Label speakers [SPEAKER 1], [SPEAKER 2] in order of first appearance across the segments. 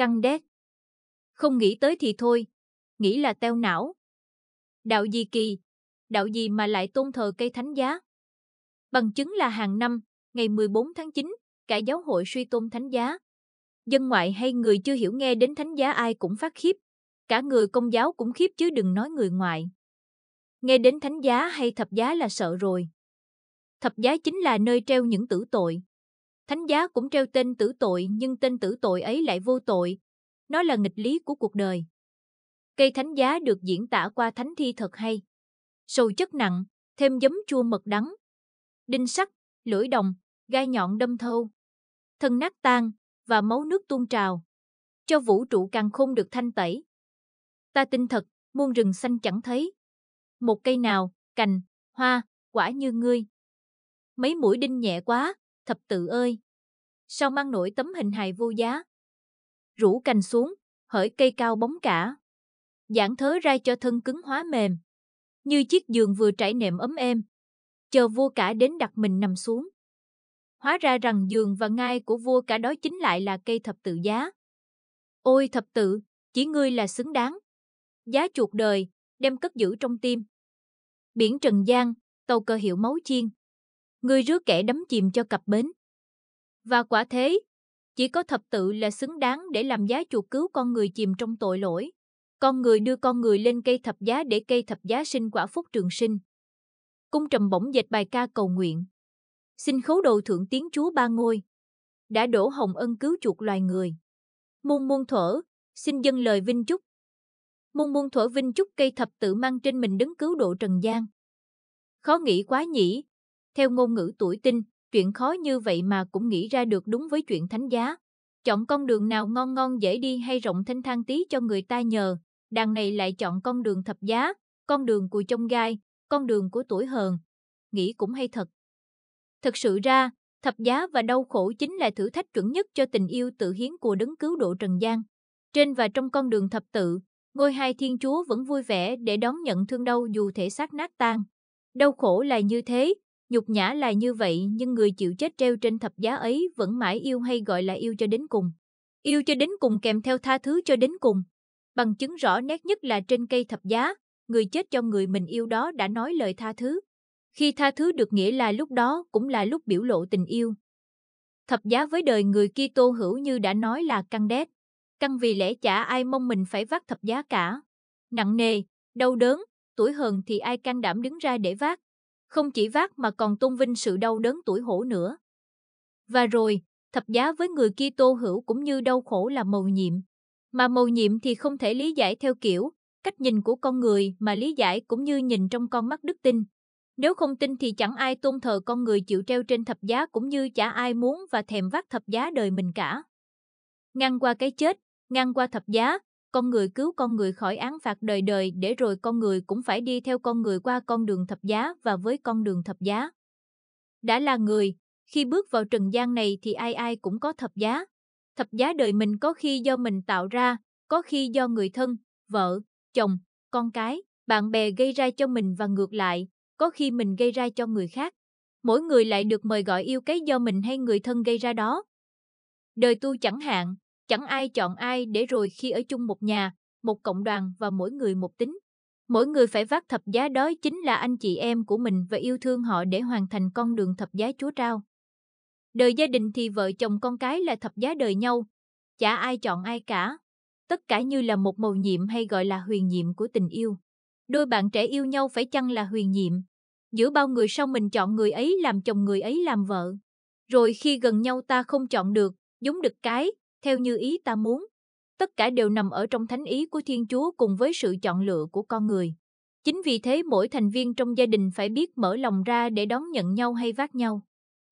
[SPEAKER 1] Căng đét. Không nghĩ tới thì thôi, nghĩ là teo não. Đạo gì kỳ, đạo gì mà lại tôn thờ cây thánh giá? Bằng chứng là hàng năm, ngày 14 tháng 9, cả giáo hội suy tôn thánh giá. Dân ngoại hay người chưa hiểu nghe đến thánh giá ai cũng phát khiếp. Cả người công giáo cũng khiếp chứ đừng nói người ngoại. Nghe đến thánh giá hay thập giá là sợ rồi. Thập giá chính là nơi treo những tử tội. Thánh giá cũng treo tên tử tội nhưng tên tử tội ấy lại vô tội. Nó là nghịch lý của cuộc đời. Cây thánh giá được diễn tả qua thánh thi thật hay. Sầu chất nặng, thêm giấm chua mật đắng. Đinh sắt, lưỡi đồng, gai nhọn đâm thâu. Thân nát tan và máu nước tuôn trào. Cho vũ trụ càng không được thanh tẩy. Ta tin thật, muôn rừng xanh chẳng thấy. Một cây nào, cành, hoa, quả như ngươi. Mấy mũi đinh nhẹ quá, thập tự ơi! Sao mang nổi tấm hình hài vô giá? Rủ cành xuống, hỡi cây cao bóng cả. Giảng thớ ra cho thân cứng hóa mềm. Như chiếc giường vừa trải nệm ấm êm. Chờ vua cả đến đặt mình nằm xuống. Hóa ra rằng giường và ngai của vua cả đó chính lại là cây thập tự giá. Ôi thập tự, chỉ ngươi là xứng đáng. Giá chuột đời, đem cất giữ trong tim. Biển Trần Giang, tàu cơ hiệu máu chiên người rước kẻ đắm chìm cho cặp bến. Và quả thế, chỉ có thập tự là xứng đáng để làm giá chuộc cứu con người chìm trong tội lỗi. Con người đưa con người lên cây thập giá để cây thập giá sinh quả phúc trường sinh. Cung trầm bổng dệt bài ca cầu nguyện. Xin khấu đầu thượng tiếng chúa ba ngôi. Đã đổ hồng ân cứu chuộc loài người. Muôn muôn thở, xin dâng lời vinh chúc. Muôn muôn thở vinh chúc cây thập tự mang trên mình đứng cứu độ trần gian. Khó nghĩ quá nhỉ, theo ngôn ngữ tuổi tinh, chuyện khó như vậy mà cũng nghĩ ra được đúng với chuyện thánh giá. Chọn con đường nào ngon ngon dễ đi hay rộng thanh thang tí cho người ta nhờ, đàn này lại chọn con đường thập giá, con đường của trông gai, con đường của tuổi hờn. Nghĩ cũng hay thật. Thực sự ra, thập giá và đau khổ chính là thử thách chuẩn nhất cho tình yêu tự hiến của đấng cứu độ Trần gian. Trên và trong con đường thập tự, ngôi hai thiên chúa vẫn vui vẻ để đón nhận thương đau dù thể xác nát tan. Đau khổ là như thế, Nhục nhã là như vậy nhưng người chịu chết treo trên thập giá ấy vẫn mãi yêu hay gọi là yêu cho đến cùng. Yêu cho đến cùng kèm theo tha thứ cho đến cùng. Bằng chứng rõ nét nhất là trên cây thập giá, người chết cho người mình yêu đó đã nói lời tha thứ. Khi tha thứ được nghĩa là lúc đó cũng là lúc biểu lộ tình yêu. Thập giá với đời người Kitô hữu như đã nói là căng đét. Căng vì lẽ chả ai mong mình phải vác thập giá cả. Nặng nề, đau đớn, tuổi hờn thì ai can đảm đứng ra để vác không chỉ vác mà còn tôn vinh sự đau đớn tuổi hổ nữa. Và rồi, thập giá với người kia tô hữu cũng như đau khổ là mầu nhiệm. Mà mầu nhiệm thì không thể lý giải theo kiểu, cách nhìn của con người mà lý giải cũng như nhìn trong con mắt đức tin. Nếu không tin thì chẳng ai tôn thờ con người chịu treo trên thập giá cũng như chả ai muốn và thèm vác thập giá đời mình cả. Ngăn qua cái chết, ngăn qua thập giá, con người cứu con người khỏi án phạt đời đời để rồi con người cũng phải đi theo con người qua con đường thập giá và với con đường thập giá. Đã là người, khi bước vào trần gian này thì ai ai cũng có thập giá. Thập giá đời mình có khi do mình tạo ra, có khi do người thân, vợ, chồng, con cái, bạn bè gây ra cho mình và ngược lại, có khi mình gây ra cho người khác. Mỗi người lại được mời gọi yêu cái do mình hay người thân gây ra đó. Đời tu chẳng hạn, Chẳng ai chọn ai để rồi khi ở chung một nhà, một cộng đoàn và mỗi người một tính. Mỗi người phải vác thập giá đó chính là anh chị em của mình và yêu thương họ để hoàn thành con đường thập giá Chúa trao. Đời gia đình thì vợ chồng con cái là thập giá đời nhau, chả ai chọn ai cả. Tất cả như là một màu nhiệm hay gọi là huyền nhiệm của tình yêu. Đôi bạn trẻ yêu nhau phải chăng là huyền nhiệm? Giữa bao người sau mình chọn người ấy làm chồng người ấy làm vợ. Rồi khi gần nhau ta không chọn được, giống được cái, theo như ý ta muốn. Tất cả đều nằm ở trong thánh ý của Thiên Chúa cùng với sự chọn lựa của con người. Chính vì thế mỗi thành viên trong gia đình phải biết mở lòng ra để đón nhận nhau hay vác nhau.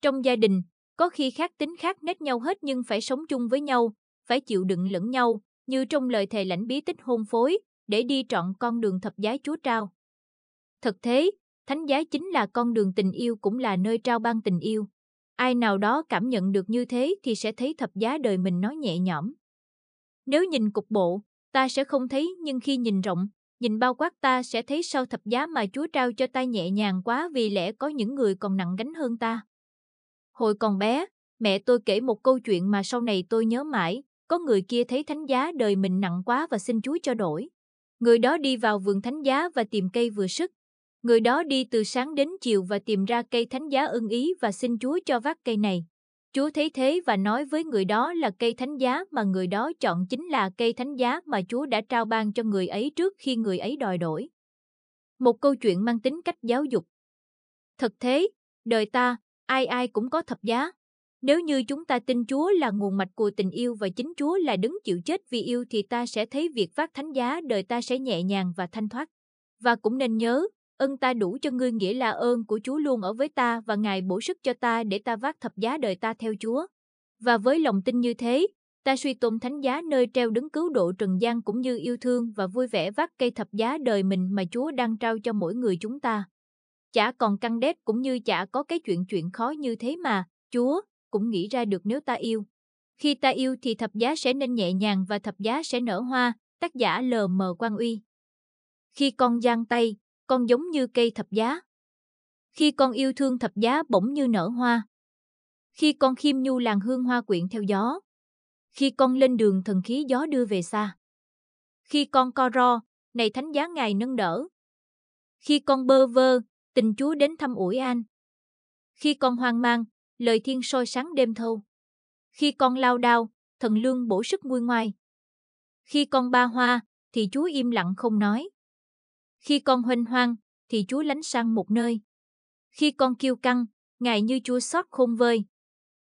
[SPEAKER 1] Trong gia đình, có khi khác tính khác nết nhau hết nhưng phải sống chung với nhau, phải chịu đựng lẫn nhau, như trong lời thề lãnh bí tích hôn phối, để đi trọn con đường thập giá Chúa trao. Thực thế, thánh giá chính là con đường tình yêu cũng là nơi trao ban tình yêu. Ai nào đó cảm nhận được như thế thì sẽ thấy thập giá đời mình nói nhẹ nhõm. Nếu nhìn cục bộ, ta sẽ không thấy nhưng khi nhìn rộng, nhìn bao quát ta sẽ thấy sao thập giá mà Chúa trao cho ta nhẹ nhàng quá vì lẽ có những người còn nặng gánh hơn ta. Hồi còn bé, mẹ tôi kể một câu chuyện mà sau này tôi nhớ mãi, có người kia thấy thánh giá đời mình nặng quá và xin Chúa cho đổi. Người đó đi vào vườn thánh giá và tìm cây vừa sức, Người đó đi từ sáng đến chiều và tìm ra cây thánh giá ưng ý và xin Chúa cho vác cây này. Chúa thấy thế và nói với người đó là cây thánh giá mà người đó chọn chính là cây thánh giá mà Chúa đã trao ban cho người ấy trước khi người ấy đòi đổi. Một câu chuyện mang tính cách giáo dục. Thật thế, đời ta, ai ai cũng có thập giá. Nếu như chúng ta tin Chúa là nguồn mạch của tình yêu và chính Chúa là đứng chịu chết vì yêu thì ta sẽ thấy việc vác thánh giá đời ta sẽ nhẹ nhàng và thanh thoát. Và cũng nên nhớ, ân ta đủ cho ngươi nghĩa là ơn của Chúa luôn ở với ta và Ngài bổ sức cho ta để ta vác thập giá đời ta theo Chúa. Và với lòng tin như thế, ta suy tôn thánh giá nơi treo đứng cứu độ trần gian cũng như yêu thương và vui vẻ vác cây thập giá đời mình mà Chúa đang trao cho mỗi người chúng ta. Chả còn căng đét cũng như chả có cái chuyện chuyện khó như thế mà, Chúa cũng nghĩ ra được nếu ta yêu. Khi ta yêu thì thập giá sẽ nên nhẹ nhàng và thập giá sẽ nở hoa, tác giả L.M. Quang Uy. Khi con giang tay, con giống như cây thập giá. Khi con yêu thương thập giá bỗng như nở hoa. Khi con khiêm nhu làng hương hoa quyện theo gió. Khi con lên đường thần khí gió đưa về xa. Khi con co ro, này thánh giá ngài nâng đỡ. Khi con bơ vơ, tình chúa đến thăm ủi an. Khi con hoang mang, lời thiên soi sáng đêm thâu. Khi con lao đao, thần lương bổ sức nguôi ngoai. Khi con ba hoa, thì chúa im lặng không nói. Khi con huênh hoang, thì Chúa lánh sang một nơi. Khi con kiêu căng, Ngài như Chúa xót khôn vơi.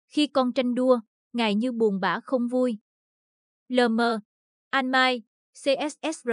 [SPEAKER 1] Khi con tranh đua, Ngài như buồn bã không vui. LM, An Mai, CSSR